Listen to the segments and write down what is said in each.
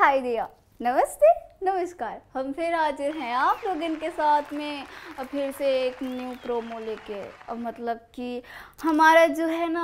Hi there. Namaste. नमस्कार हम फिर हाजिर हैं आप लोग इनके साथ में और फिर से एक न्यू प्रोमो लेके और मतलब कि हमारा जो है ना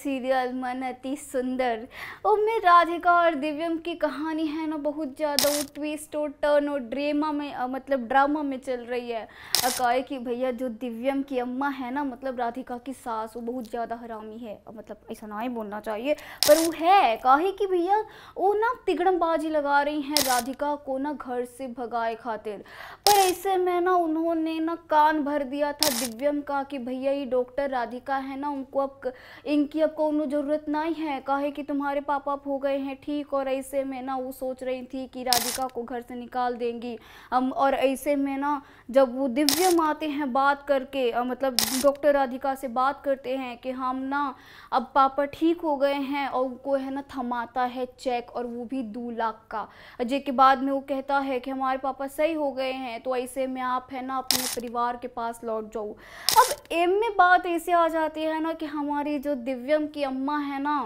सीरियल मन अति सुंदर उनमें राधिका और दिव्यम की कहानी है ना बहुत ज़्यादा वो ट्विस्ट और टर्न और ड्रेमा में मतलब ड्रामा में चल रही है अकाए कि भैया जो दिव्यम की अम्मा है ना मतलब राधिका की सास वो बहुत ज़्यादा हरामी है मतलब ऐसा ना ही बोलना चाहिए पर वो है काहे कि भैया वो ना तिगड़मबाजी लगा रही हैं राधिका को ना ना घर से भगाए खातिर पर ऐसे में ना उन्होंने ना कान भर दिया था दिव्यम का कि भैया ये डॉक्टर राधिका है ना उनको अब इनकी अब कोनो ज़रूरत नहीं है कहे कि तुम्हारे पापा हो गए हैं ठीक और ऐसे में ना वो सोच रही थी कि राधिका को घर से निकाल देंगी अम, और ऐसे में ना जब वो दिव्यम आते हैं बात करके मतलब डॉक्टर राधिका से बात करते हैं कि हम ना अब पापा ठीक हो गए हैं और उनको है ना थमाता है चेक और वो भी दो लाख का जे के बाद में वो कहते कहता है कि हमारे पापा सही हो गए हैं तो ऐसे में आप है ना अपने परिवार के पास लौट जाओ अब एम में बात ऐसे आ जाती है ना कि हमारी जो दिव्यम की अम्मा है ना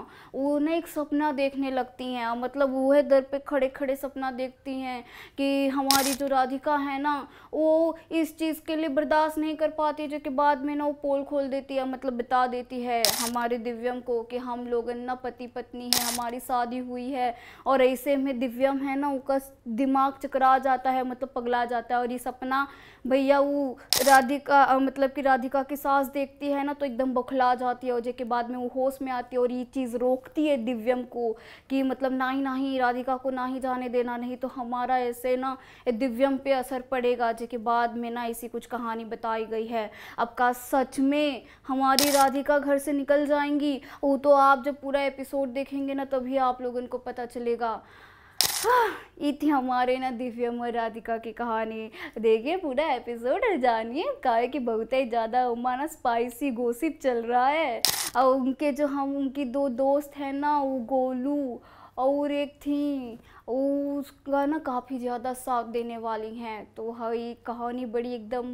उन्हें एक सपना देखने लगती हैं मतलब वह दर पे खड़े खड़े सपना देखती हैं कि हमारी जो राधिका है ना वो इस चीज़ के लिए बर्दाश्त नहीं कर पाती जो कि बाद में ना वो पोल खोल देती है मतलब बता देती है हमारे दिव्यम को कि हम लोग ना पति पत्नी है हमारी शादी हुई है और ऐसे में दिव्यम है ना उनका दिमाग दिमाग चकरा जाता है मतलब पगला जाता है और ये सपना भैया वो राधिका मतलब कि राधिका की सास देखती है ना तो एकदम बौखला जाती है और के बाद में वो होश में आती है और ये चीज़ रोकती है दिव्यम को कि मतलब ना ही ना ही राधिका को ना ही जाने देना नहीं तो हमारा ऐसे ना दिव्यम पे असर पड़ेगा जो बाद में ना ऐसी कुछ कहानी बताई गई है अब का सच में हमारी राधिका घर से निकल जाएंगी वो तो आप जब पूरा एपिसोड देखेंगे ना तभी आप लोगों को पता चलेगा ये थी हमारे ना दिव्य और राधिका की कहानी देखिए पूरा एपिसोड जानिए जानिए है कि बहुत ही ज़्यादा उमा ना स्पाइसी गोसिप चल रहा है और उनके जो हम उनकी दो दोस्त हैं ना वो गोलू और एक थी उसका ना काफ़ी ज़्यादा साथ देने वाली हैं तो हाँ ये कहानी बड़ी एकदम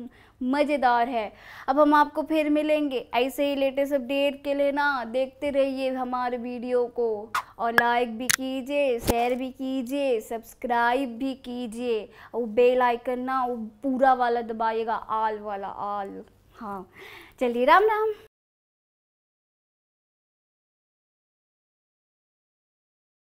मज़ेदार है अब हम आपको फिर मिलेंगे ऐसे ही लेटेस्ट अपडेट के लिए ना देखते रहिए हमारे वीडियो को और लाइक भी कीजिए शेयर भी कीजिए सब्सक्राइब भी कीजिए और बेल आइकन ना वो पूरा वाला दबाइएगा आल वाला आल हाँ चलिए राम राम